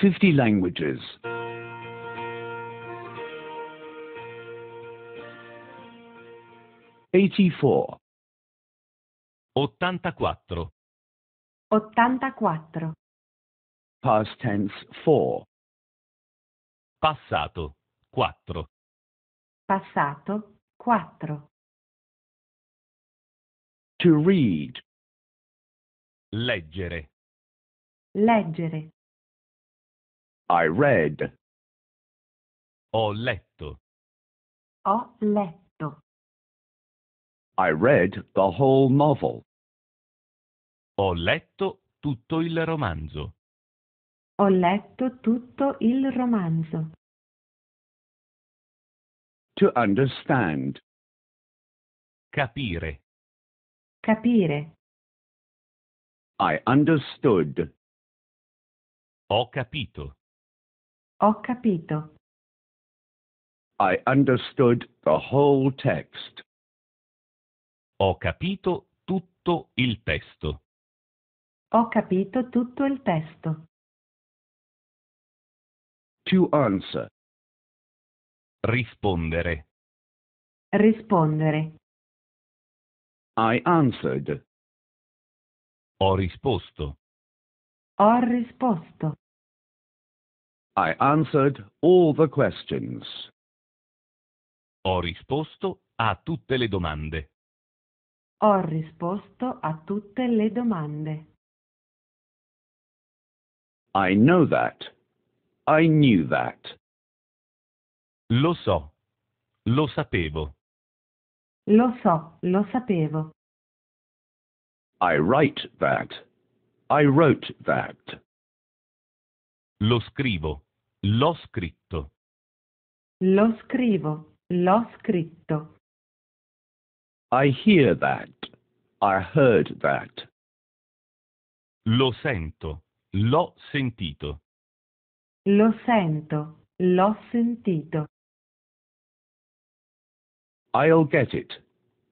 50 languages. Eighty-four. Ottantaquattro. Ottantaquattro. Past tense four. Passato quattro. Passato quattro. To read. Leggere. Leggere. I read. Ho letto. Ho letto. I read the whole novel. Ho letto tutto il romanzo. Ho letto tutto il romanzo. To understand. Capire. Capire. I understood. Ho capito. Ho capito. I understood the whole text. Ho capito tutto il testo. Ho capito tutto il testo. To answer. Rispondere. Rispondere. I answered. Ho risposto. Ho risposto. I answered all the questions. Ho risposto a tutte le domande. Ho risposto a tutte le domande. I know that. I knew that. Lo so. Lo sapevo. Lo so, lo sapevo. I write that. I wrote that. Lo scrivo, l'ho scritto. Lo scrivo, l'ho scritto. I hear that. I heard that. Lo sento, l'ho sentito. Lo sento, l'ho sentito. I'll get it.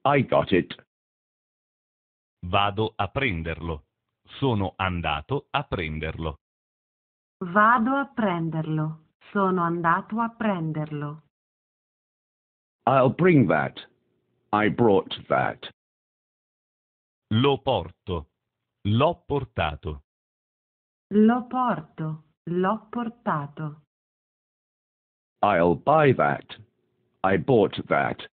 I got it. Vado a prenderlo. Sono andato a prenderlo. Vado a prenderlo, sono andato a prenderlo. I'll bring that. I brought that. Lo porto. L'ho portato. Lo porto. L'ho portato. I'll buy that. I bought that.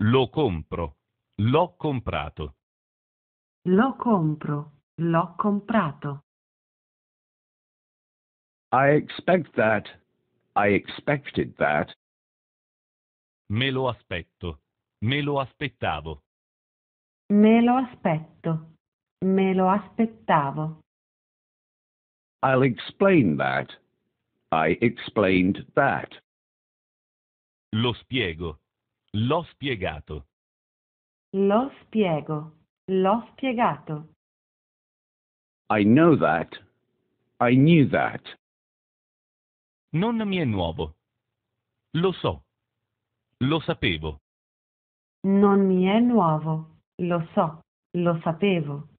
Lo compro. L'ho comprato. Lo compro. L'ho comprato. I expect that. I expected that. Me lo aspetto. Me lo aspettavo. Me lo aspetto. Me lo aspettavo. I'll explain that. I explained that. Lo spiego. L'ho spiegato. Lo spiego. L'ho spiegato. I know that. I knew that. Non mi è nuovo. Lo so. Lo sapevo. Non mi è nuovo. Lo so. Lo sapevo.